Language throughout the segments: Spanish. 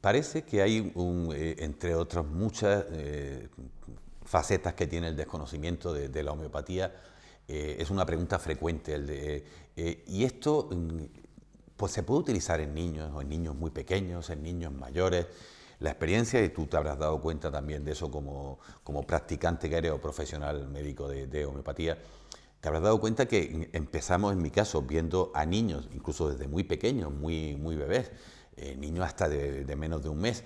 parece que hay, eh, entre otras muchas eh, facetas que tiene el desconocimiento de, la homeopatía, eh, es una pregunta frecuente. El de, y esto mm, pues, se puede utilizar en niños, o en niños muy pequeños, en niños mayores. La experiencia, y tú te habrás dado cuenta también de eso como, como practicante que eres o profesional médico de, de homeopatía, te habrás dado cuenta que mm, empezamos, en mi caso, viendo a niños, incluso desde muy pequeños, muy, muy bebés, eh, niños hasta de, menos de un mes.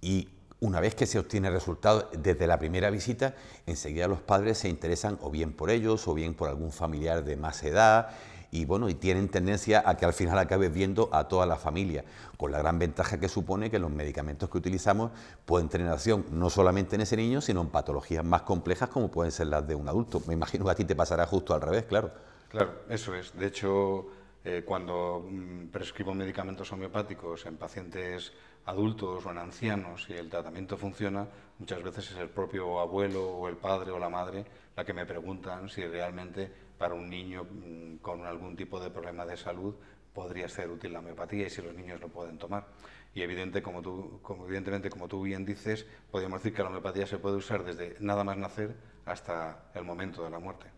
Y una vez que se obtiene resultado desde la primera visita, enseguida los padres se interesan o bien por ellos o bien por algún familiar de más edad y bueno, y tienen tendencia a que al final acabes viendo a toda la familia, con la gran ventaja que supone que los medicamentos que utilizamos pueden tener acción no solamente en ese niño, sino en patologías más complejas como pueden ser las de un adulto. Me imagino que a ti te pasará justo al revés, claro. Claro, eso es. De hecho, eh, cuando mm, prescribo medicamentos homeopáticos en pacientes adultos o en ancianos y el tratamiento funciona, muchas veces es el propio abuelo o el padre o la madre la que me preguntan si realmente para un niño mm, con algún tipo de problema de salud podría ser útil la homeopatía y si los niños lo pueden tomar. Y evidente, evidentemente, como tú bien dices, podríamos decir que la homeopatía se puede usar desde nada más nacer hasta el momento de la muerte.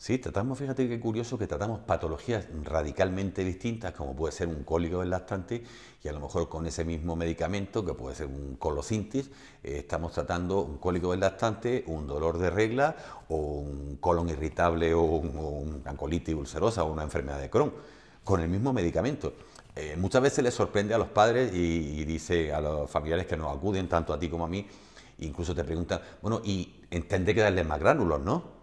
Sí, tratamos, fíjate qué curioso que tratamos patologías radicalmente distintas, como puede ser un cólico del lactante, y a lo mejor con ese mismo medicamento, que puede ser un colosintis, eh, estamos tratando un cólico del lactante, un dolor de regla, o un colon irritable, o, un, una colitis ulcerosa, o una enfermedad de Crohn, con el mismo medicamento. Eh, muchas veces les sorprende a los padres y, dice a los familiares que nos acuden, tanto a ti como a mí, incluso te preguntan, bueno, y entender que darles más gránulos, ¿no?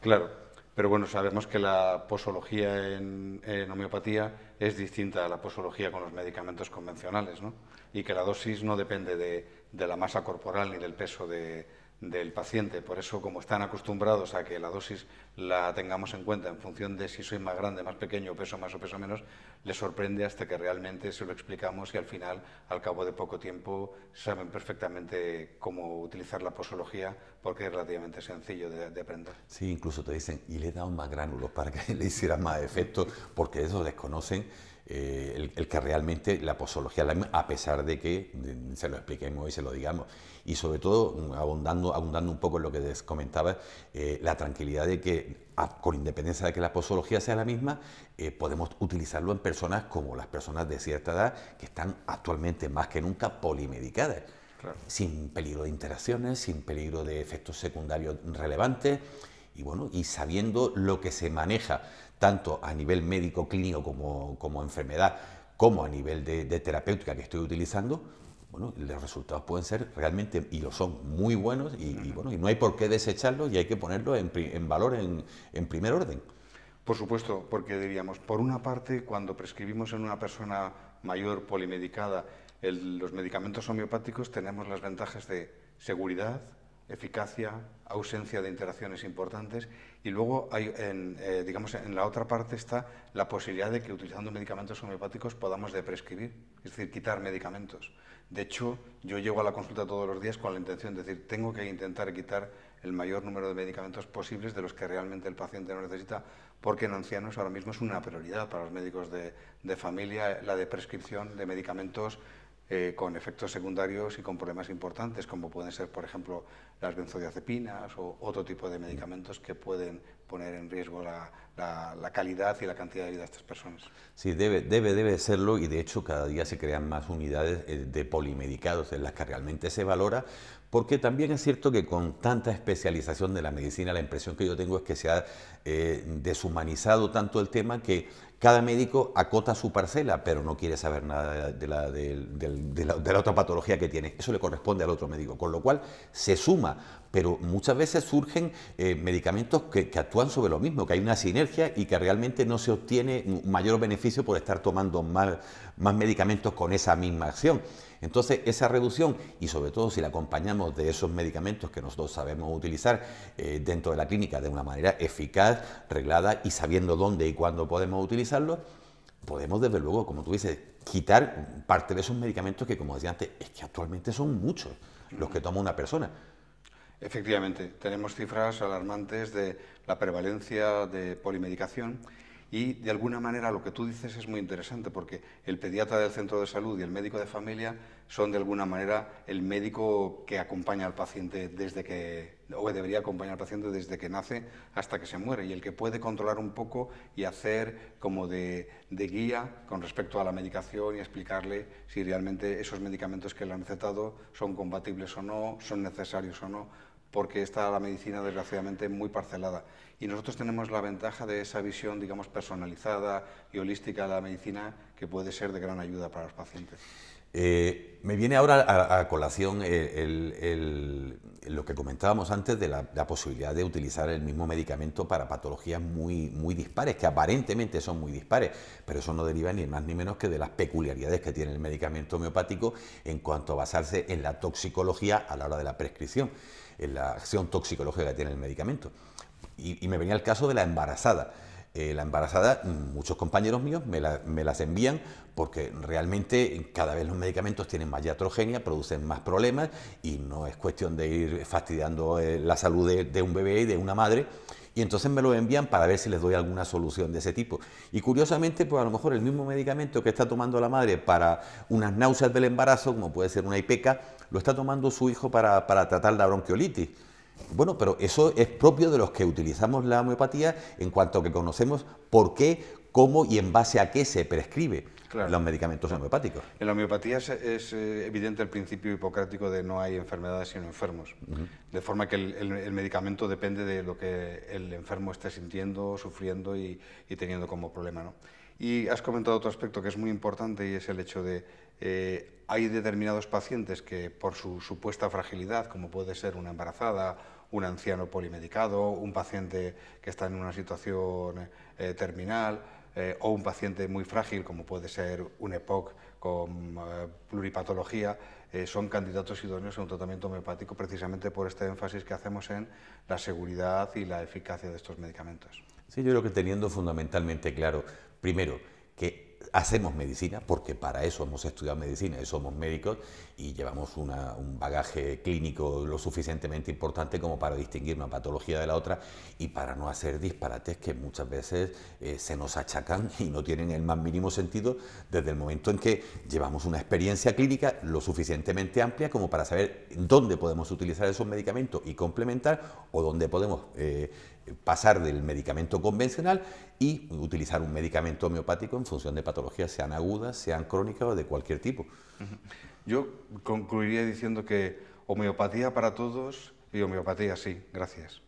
Claro, pero bueno, sabemos que la posología en, homeopatía es distinta a la posología con los medicamentos convencionales, ¿no? Y que la dosis no depende de, de la masa corporal ni del peso de, del paciente. Por eso, como están acostumbrados a que la dosis la tengamos en cuenta en función de si soy más grande, más pequeño, peso más o peso menos, les sorprende hasta que realmente se lo explicamos y al final, al cabo de poco tiempo, saben perfectamente cómo utilizar la posología porque es relativamente sencillo de, aprender. Sí, incluso te dicen, y le he dado más gránulos para que le hiciera más efecto, porque eso conocen. Eh, el, que realmente la posología, a pesar de que se lo expliquemos y se lo digamos. Y sobre todo, mm, abundando, abundando un poco en lo que les comentaba, eh, la tranquilidad de que, con independencia de que la posología sea la misma, eh, podemos utilizarlo en personas como las personas de cierta edad, que están actualmente más que nunca polimedicadas. Sin peligro de interacciones, sin peligro de efectos secundarios relevantes y bueno, y sabiendo lo que se maneja tanto a nivel médico clínico como, enfermedad, como a nivel de, terapéutica que estoy utilizando, bueno, los resultados pueden ser realmente, y lo son, muy buenos, y, bueno, y no hay por qué desecharlos y hay que ponerlos en, valor en, primer orden. Por supuesto, porque diríamos, por una parte, cuando prescribimos en una persona mayor polimedicada los medicamentos homeopáticos, tenemos las ventajas de seguridad, eficacia, ausencia de interacciones importantes y luego hay, en, eh, digamos, en la otra parte está la posibilidad de que utilizando medicamentos homeopáticos podamos deprescribir, es decir, quitar medicamentos. De hecho, yo llego a la consulta todos los días con la intención de decir, tengo que intentar quitar el mayor número de medicamentos posibles de los que realmente el paciente no necesita, porque en ancianos ahora mismo es una prioridad para los médicos de, de familia la de prescripción de medicamentos eh, con efectos secundarios y con problemas importantes, como pueden ser, por ejemplo, las benzodiazepinas o otro tipo de medicamentos que pueden poner en riesgo la, calidad y la cantidad de vida de estas personas. Sí, debe, debe, debe serlo y de hecho cada día se crean más unidades eh, de polimedicados en las que realmente se valora, porque también es cierto que con tanta especialización de la medicina, la impresión que yo tengo es que se ha eh, deshumanizado tanto el tema que cada médico acota su parcela, pero no quiere saber nada de la, de, la otra patología que tiene. Eso le corresponde al otro médico, con lo cual se suma pero muchas veces surgen eh, medicamentos que, actúan sobre lo mismo, que hay una sinergia y que realmente no se obtiene mayor beneficio por estar tomando más, medicamentos con esa misma acción. Entonces, esa reducción, y sobre todo si la acompañamos de esos medicamentos que nosotros sabemos utilizar eh, dentro de la clínica de una manera eficaz, reglada y sabiendo dónde y cuándo podemos utilizarlos, podemos desde luego, como tú dices, quitar parte de esos medicamentos que, como decía antes, es que actualmente son muchos los que toma una persona. Efectivamente, tenemos cifras alarmantes de la prevalencia de polimedicación y de alguna manera lo que tú dices es muy interesante porque el pediatra del centro de salud y el médico de familia son de alguna manera el médico que acompaña al paciente desde que, o debería acompañar al paciente desde que nace hasta que se muere y el que puede controlar un poco y hacer como de, guía con respecto a la medicación y explicarle si realmente esos medicamentos que le han recetado son compatibles o no, son necesarios o no porque está la medicina desgraciadamente muy parcelada. Y nosotros tenemos la ventaja de esa visión, digamos, personalizada y holística de la medicina que puede ser de gran ayuda para los pacientes. Eh, me viene ahora a, colación eh, lo que comentábamos antes de la, posibilidad de utilizar el mismo medicamento para patologías muy, muy dispares, que aparentemente son muy dispares, pero eso no deriva ni más ni menos que de las peculiaridades que tiene el medicamento homeopático en cuanto a basarse en la toxicología a la hora de la prescripción, en la acción toxicológica que tiene el medicamento. y me venía el caso de la embarazada. Eh, la embarazada, muchos compañeros míos me, las envían porque realmente cada vez los medicamentos tienen más iatrogenia, producen más problemas y no es cuestión de ir fastidiando eh, la salud de, un bebé y de una madre y entonces me lo envían para ver si les doy alguna solución de ese tipo. Y curiosamente, pues a lo mejor el mismo medicamento que está tomando la madre para unas náuseas del embarazo, como puede ser una ipeca, lo está tomando su hijo para, para tratar la bronquiolitis. Bueno, pero eso es propio de los que utilizamos la homeopatía en cuanto que conocemos por qué, cómo y en base a qué se prescribe los medicamentos homeopáticos. En la homeopatía es, eh, evidente el principio hipocrático de no hay enfermedades sino enfermos, de forma que el, medicamento depende de lo que el enfermo esté sintiendo, sufriendo y, teniendo como problema. ¿no? Y has comentado otro aspecto que es muy importante y es el hecho de eh, hay determinados pacientes que por su supuesta fragilidad, como puede ser una embarazada, un anciano polimedicado, un paciente que está en una situación eh, terminal, eh, o un paciente muy frágil, como puede ser un EPOC con eh, pluripatología, eh, son candidatos idóneos a un tratamiento homeopático precisamente por este énfasis que hacemos en la seguridad y la eficacia de estos medicamentos. Sí, yo creo que teniendo fundamentalmente claro, primero, que hacemos medicina, porque para eso hemos estudiado medicina y somos médicos y llevamos un bagaje clínico lo suficientemente importante como para distinguir una patología de la otra y para no hacer disparates que muchas veces eh, se nos achacan y no tienen el más mínimo sentido desde el momento en que llevamos una experiencia clínica lo suficientemente amplia como para saber dónde podemos utilizar esos medicamentos y complementar o dónde podemos... Eh, pasar del medicamento convencional y utilizar un medicamento homeopático en función de patologías, sean agudas, sean crónicas o de cualquier tipo. Yo concluiría diciendo que homeopatía para todos y homeopatía sí. Gracias.